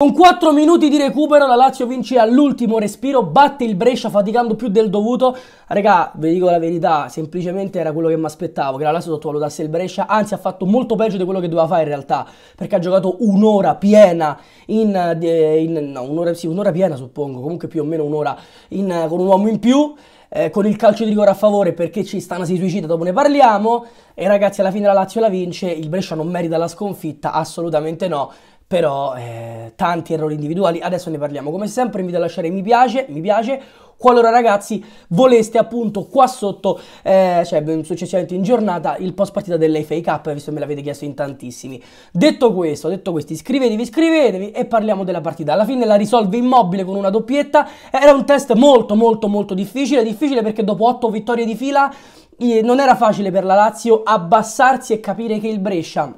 Con 4 minuti di recupero la Lazio vince all'ultimo respiro, batte il Brescia faticando più del dovuto. Regà, vi dico la verità, semplicemente era quello che mi aspettavo, che la Lazio sottovalutasse il Brescia, anzi ha fatto molto peggio di quello che doveva fare in realtà, perché ha giocato un'ora piena, in, eh, in, no, un'ora, sì, un'ora piena suppongo, comunque più o meno un'ora in, eh, con un uomo in più. Eh, con il calcio di rigore a favore perché ci stanno si suicida, dopo ne parliamo. E ragazzi, alla fine la Lazio la vince, il Brescia non merita la sconfitta, assolutamente no però eh, tanti errori individuali, adesso ne parliamo. Come sempre invito a lasciare mi piace, mi piace, qualora ragazzi voleste appunto qua sotto, eh, cioè successivamente in giornata, il post partita dell'FA Cup, visto che me l'avete chiesto in tantissimi. Detto questo, detto questo, iscrivetevi, iscrivetevi e parliamo della partita. Alla fine la risolve Immobile con una doppietta, era un test molto molto molto difficile, difficile perché dopo 8 vittorie di fila eh, non era facile per la Lazio abbassarsi e capire che il Brescia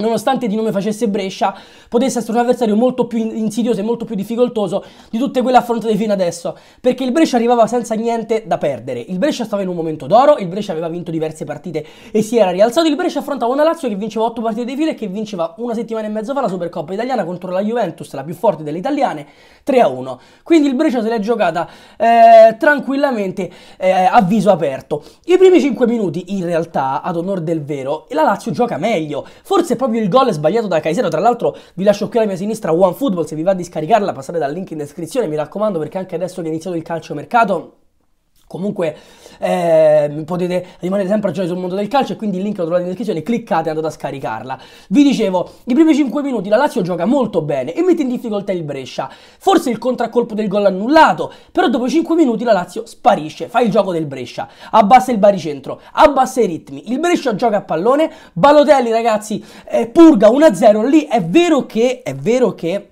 nonostante di nome facesse Brescia, potesse essere un avversario molto più insidioso e molto più difficoltoso di tutte quelle affrontate fino adesso, perché il Brescia arrivava senza niente da perdere. Il Brescia stava in un momento d'oro, il Brescia aveva vinto diverse partite e si era rialzato, il Brescia affrontava una Lazio che vinceva 8 partite di fila e che vinceva una settimana e mezzo fa la Supercoppa italiana contro la Juventus, la più forte delle italiane, 3-1. Quindi il Brescia se l'è giocata eh, tranquillamente eh, a viso aperto. I primi 5 minuti, in realtà, ad onore del vero, la Lazio gioca meglio. Forse proprio il gol sbagliato da Caisero. Tra l'altro vi lascio qui alla mia sinistra OneFootball, se vi va di scaricarla passate dal link in descrizione, mi raccomando perché anche adesso che è iniziato il calcio mercato Comunque eh, potete rimanere sempre aggiornati sul mondo del calcio e quindi il link lo trovate in descrizione, cliccate e andate a scaricarla. Vi dicevo, i primi 5 minuti la Lazio gioca molto bene e mette in difficoltà il Brescia. Forse il contraccolpo del gol annullato, però dopo 5 minuti la Lazio sparisce, fa il gioco del Brescia, abbassa il baricentro, abbassa i ritmi, il Brescia gioca a pallone, Balotelli ragazzi eh, purga 1-0, lì è vero che, è vero che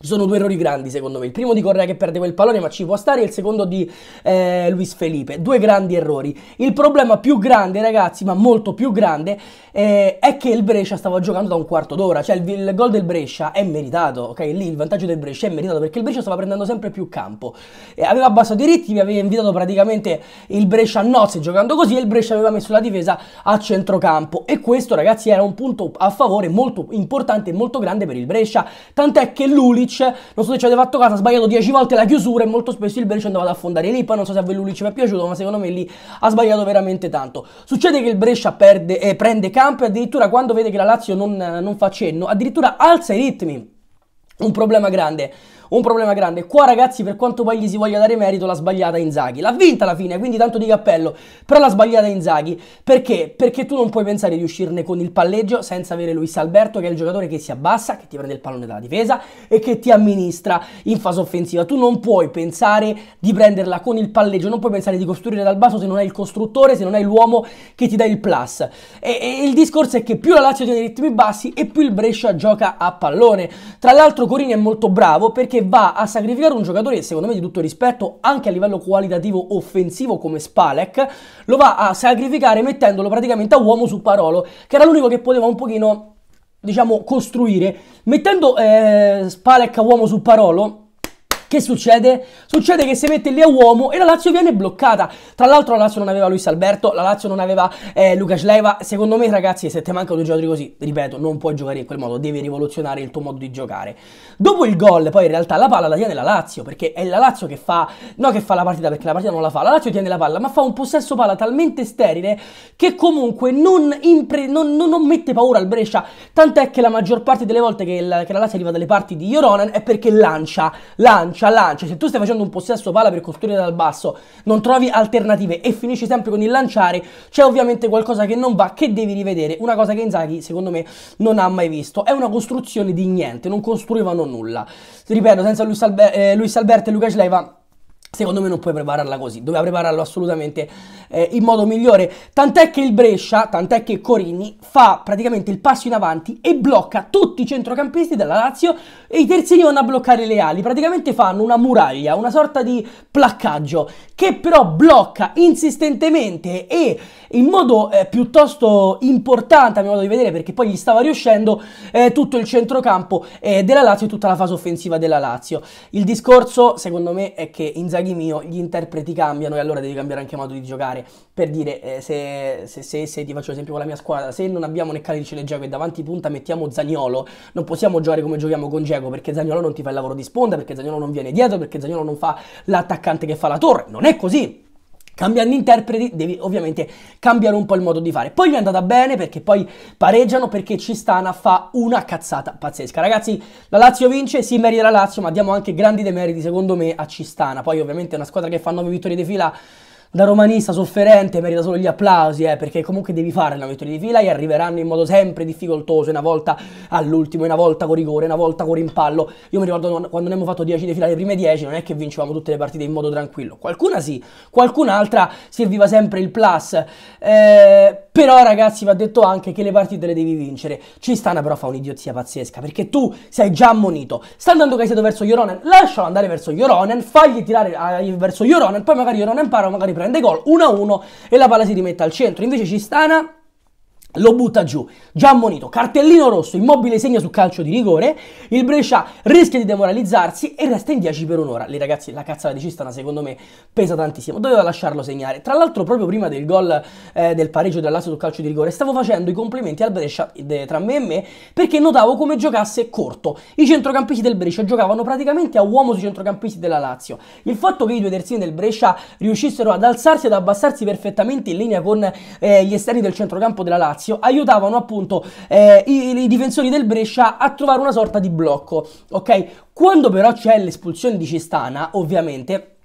sono due errori grandi secondo me. Il primo di Correa che perde quel pallone ma ci può stare il secondo di eh, Luis Felipe. Due grandi errori. Il problema più grande ragazzi, ma molto più grande, eh, è che il Brescia stava giocando da un quarto d'ora. Cioè il, il gol del Brescia è meritato, ok? Lì il vantaggio del Brescia è meritato perché il Brescia stava prendendo sempre più campo. Eh, aveva abbassato i ritmi, aveva invitato praticamente il Brescia a nozze giocando così e il Brescia aveva messo la difesa a centrocampo. E questo ragazzi era un punto a favore molto importante e molto grande per il Brescia. Tant'è che Lulic Belulic, non so se ci avete fatto caso, ha sbagliato 10 volte la chiusura e molto spesso il Belulic andava ad affondare lì, poi non so se a Belulic mi è piaciuto, ma secondo me lì ha sbagliato veramente tanto. Succede che il Brescia perde, eh, prende campo e addirittura quando vede che la Lazio non, non fa cenno, addirittura alza i ritmi, un problema grande un problema grande. Qua ragazzi per quanto poi gli si voglia dare merito l'ha sbagliata Inzaghi. L'ha vinta alla fine, quindi tanto di cappello, però l'ha sbagliata Inzaghi. Perché? Perché tu non puoi pensare di uscirne con il palleggio senza avere Luis Alberto che è il giocatore che si abbassa, che ti prende il pallone dalla difesa e che ti amministra in fase offensiva. Tu non puoi pensare di prenderla con il palleggio, non puoi pensare di costruire dal basso se non hai il costruttore, se non hai l'uomo che ti dà il plus. E, e il discorso è che più la Lazio tiene ritmi bassi e più il Brescia gioca a pallone. Tra l'altro Corini è molto bravo perché che va a sacrificare un giocatore, secondo me di tutto rispetto, anche a livello qualitativo offensivo come Spalek, lo va a sacrificare mettendolo praticamente a uomo su Parolo, che era l'unico che poteva un pochino, diciamo, costruire. Mettendo eh, Spalek a uomo su Parolo, che succede? Succede che si mette lì a uomo e la Lazio viene bloccata. Tra l'altro la Lazio non aveva Luis Alberto, la Lazio non aveva eh, Lucas Leiva. Secondo me ragazzi se ti mancano due giocatori così, ripeto, non puoi giocare in quel modo, devi rivoluzionare il tuo modo di giocare. Dopo il gol poi in realtà la palla la tiene la Lazio perché è la Lazio che fa, no che fa la partita perché la partita non la fa, la Lazio tiene la palla ma fa un possesso palla talmente sterile che comunque non, impre, non, non, non mette paura al Brescia, tant'è che la maggior parte delle volte che, il, che la Lazio arriva dalle parti di Joronen è perché lancia, lancia lancia, lancia. Cioè, se tu stai facendo un possesso palla per costruire dal basso, non trovi alternative e finisci sempre con il lanciare, c'è ovviamente qualcosa che non va, che devi rivedere. Una cosa che Inzaghi, secondo me, non ha mai visto. È una costruzione di niente, non costruivano nulla. Ripeto, senza Luis, Alber- eh, Luis Alberto e Luca Sleva Secondo me non puoi prepararla così, doveva prepararlo assolutamente eh, in modo migliore. Tant'è che il Brescia, tant'è che Corini fa praticamente il passo in avanti e blocca tutti i centrocampisti della Lazio e i terzini vanno a bloccare le ali. Praticamente fanno una muraglia, una sorta di placcaggio che però blocca insistentemente e in modo eh, piuttosto importante a mio modo di vedere perché poi gli stava riuscendo eh, tutto il centrocampo eh, della Lazio e tutta la fase offensiva della Lazio. Il discorso secondo me è che Inzaghi giochi mio, gli interpreti cambiano e allora devi cambiare anche modo di giocare. Per dire, eh, se, se, se, se, ti faccio esempio con la mia squadra, se non abbiamo né Calice né Geco e davanti punta mettiamo Zagnolo, non possiamo giocare come giochiamo con Geco perché Zagnolo non ti fa il lavoro di sponda, perché Zagnolo non viene dietro, perché Zagnolo non fa l'attaccante che fa la torre. Non è così cambiando interpreti devi ovviamente cambiare un po' il modo di fare. Poi gli è andata bene perché poi pareggiano perché Cistana fa una cazzata pazzesca. Ragazzi, la Lazio vince, si merita la Lazio, ma diamo anche grandi demeriti secondo me a Cistana. Poi ovviamente è una squadra che fa 9 vittorie di fila da romanista sofferente merita solo gli applausi, eh, perché comunque devi fare la vittoria di fila e arriveranno in modo sempre difficoltoso, una volta all'ultimo, una volta con rigore, una volta con rimpallo. Io mi ricordo quando ne abbiamo fatto 10 di fila, le prime 10, non è che vincevamo tutte le partite in modo tranquillo. Qualcuna sì, qualcun'altra serviva sempre il plus. Eh, però ragazzi va detto anche che le partite le devi vincere. Ci stanno però fa un'idiozia pazzesca, perché tu sei già ammonito. Sta andando Caicedo verso Joronen, lascialo andare verso Joronen, fagli tirare ah, verso Joronen, poi magari Joronen impara, magari prende gol 1-1 e la palla si rimette al centro. Invece Cistana lo butta giù, già ammonito, cartellino rosso, immobile segna su calcio di rigore, il Brescia rischia di demoralizzarsi e resta in 10 per un'ora. Lì ragazzi la cazzata di Cistana secondo me pesa tantissimo, doveva lasciarlo segnare. Tra l'altro proprio prima del gol eh, del pareggio dell'Asso sul calcio di rigore stavo facendo i complimenti al Brescia de, eh, tra me e me perché notavo come giocasse corto. I centrocampisti del Brescia giocavano praticamente a uomo sui centrocampisti della Lazio. Il fatto che i due terzini del Brescia riuscissero ad alzarsi e ad abbassarsi perfettamente in linea con eh, gli esterni del centrocampo della Lazio Lazio aiutavano appunto eh, i, i, difensori del Brescia a trovare una sorta di blocco, ok? Quando però c'è l'espulsione di Cistana, ovviamente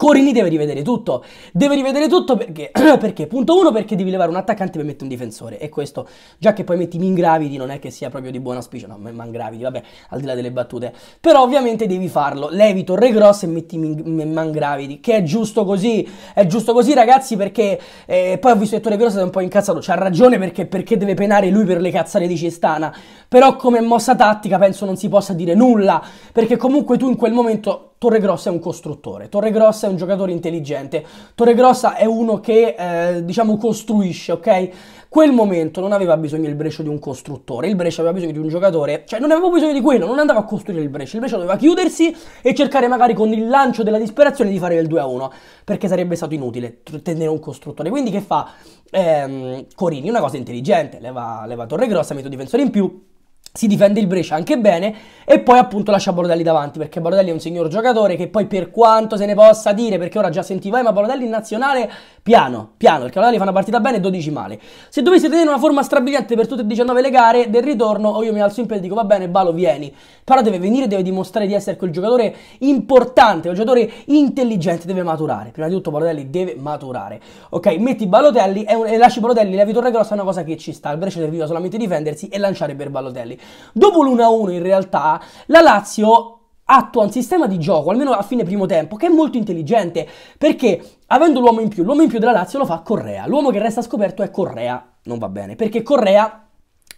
Cori lì deve rivedere tutto. Deve rivedere tutto perché, perché? Punto uno, perché devi levare un attaccante per mettere un difensore. E questo, già che poi metti Mingravidi, non è che sia proprio di buon auspicio. No, Mangravidi, vabbè, al di là delle battute. Però ovviamente devi farlo. Levi Torre Gross e metti Mangravidi, che è giusto così. È giusto così, ragazzi, perché eh, poi ho visto che Torre Gross è un po' incazzato. C'ha ragione perché, perché deve penare lui per le cazzate di Cestana. Però come mossa tattica penso non si possa dire nulla, perché comunque tu in quel momento Torre Grossa è un costruttore, Torre Grossa è un giocatore intelligente, Torre Grossa è uno che eh, diciamo costruisce, ok? Quel momento non aveva bisogno il Brescia di un costruttore, il Brescia aveva bisogno di un giocatore, cioè non aveva bisogno di quello, non andava a costruire il Brescia, il Brescia doveva chiudersi e cercare magari con il lancio della disperazione di fare il 2-1, perché sarebbe stato inutile tenere un costruttore. Quindi che fa ehm, Corini? Una cosa intelligente, leva, leva Grossa, mette un difensore in più, si difende il Brescia anche bene e poi appunto lascia Bordelli davanti perché Bordelli è un signor giocatore che poi per quanto se ne possa dire perché ora già sentiva ma Bordelli in nazionale piano piano perché Bordelli fa una partita bene e 12 male se dovessi tenere una forma strabiliante per tutte e 19 le gare del ritorno o oh, io mi alzo in piedi e dico va bene Balo vieni però deve venire deve dimostrare di essere quel giocatore importante quel giocatore intelligente deve maturare prima di tutto Bordelli deve maturare ok metti Balotelli e, un, e lasci Balotelli la vitorra grossa è una cosa che ci sta il Brescia serviva solamente difendersi e lanciare per Balotelli Dopo l'1-1 in realtà la Lazio attua un sistema di gioco, almeno a fine primo tempo, che è molto intelligente, perché avendo l'uomo in più, l'uomo in più della Lazio lo fa Correa, l'uomo che resta scoperto è Correa, non va bene, perché Correa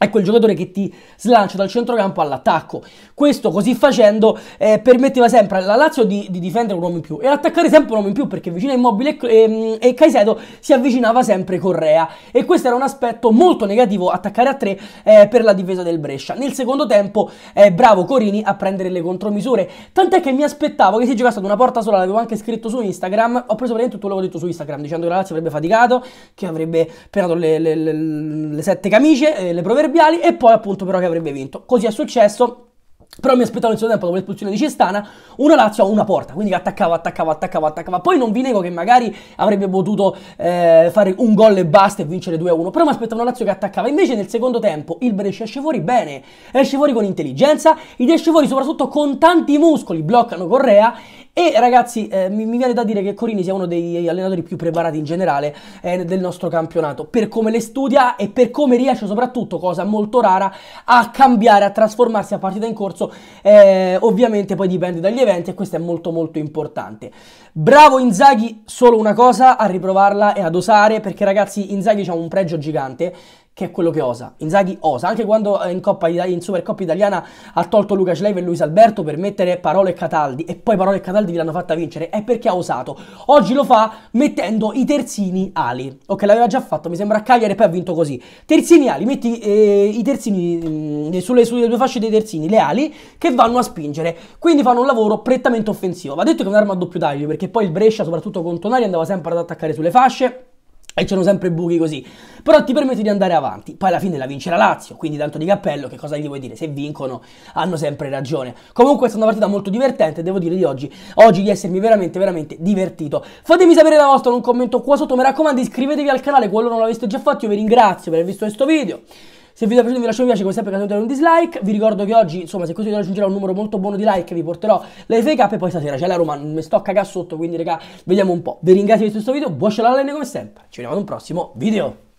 è quel giocatore che ti slancia dal centrocampo all'attacco. Questo così facendo eh, permetteva sempre alla Lazio di, di, difendere un uomo in più e attaccare sempre un uomo in più perché vicino a Immobile e, e, mm, e Caicedo si avvicinava sempre Correa e questo era un aspetto molto negativo attaccare a tre eh, per la difesa del Brescia. Nel secondo tempo eh, bravo Corini a prendere le contromisure, tant'è che mi aspettavo che si giocasse ad una porta sola, l'avevo anche scritto su Instagram, ho preso praticamente tutto quello che ho detto su Instagram dicendo che la Lazio avrebbe faticato, che avrebbe penato le, le, le, le sette camicie, eh, le proverbi cambiali e poi appunto però che avrebbe vinto. Così è successo però mi aspettavo nel secondo tempo dopo l'espulsione di Cestana una Lazio a una porta, quindi attaccava, attaccava, attaccava, attaccava. Poi non vi nego che magari avrebbe potuto eh, fare un gol e basta e vincere 2-1, però mi aspettavo una Lazio che attaccava. Invece nel secondo tempo il Brescia esce fuori bene, esce fuori con intelligenza, ed esce fuori soprattutto con tanti muscoli, bloccano Correa e ragazzi, eh, mi, mi, viene da dire che Corini sia uno degli allenatori più preparati in generale eh, del nostro campionato, per come le studia e per come riesce soprattutto, cosa molto rara, a cambiare, a trasformarsi a partita in corso scorso, eh, ovviamente poi dipende dagli eventi e questo è molto molto importante. Bravo Inzaghi, solo una cosa, a riprovarla e ad osare, perché ragazzi Inzaghi ha un pregio gigante che è quello che osa. Inzaghi osa, anche quando eh, in, Coppa, in Supercoppa italiana ha tolto Luca Schleif e Luis Alberto per mettere Parole e Cataldi e poi Parole e Cataldi vi l'hanno fatta vincere, è perché ha osato. Oggi lo fa mettendo i terzini ali. Ok, l'aveva già fatto, mi sembra a Cagliari e poi ha vinto così. Terzini ali, metti eh, i terzini mh, mm, eh, sulle, sulle due fasce dei terzini, le ali che vanno a spingere, quindi fanno un lavoro prettamente offensivo. Va detto che è un'arma a doppio taglio perché poi il Brescia, soprattutto con Tonali, andava sempre ad attaccare sulle fasce e c'erano sempre buchi così. Però ti permette di andare avanti. Poi alla fine la vince la Lazio, quindi tanto di cappello, che cosa gli vuoi dire? Se vincono hanno sempre ragione. Comunque è stata una partita molto divertente, devo dire di oggi, oggi di essermi veramente, veramente divertito. Fatemi sapere la vostra in un commento qua sotto, mi raccomando iscrivetevi al canale qualora non l'aveste già fatto, io vi ringrazio per aver visto questo video. Se il video è piaciuto vi lascio un piace, come sempre cantate un dislike. Vi ricordo che oggi, insomma, se questo video raggiungerà un numero molto buono di like, vi porterò le fake up e poi stasera c'è la Roma, non mi sto a cagare sotto, quindi raga, vediamo un po'. Vi ringrazio di questo video, buon scelallene come sempre. Ci vediamo ad un prossimo video.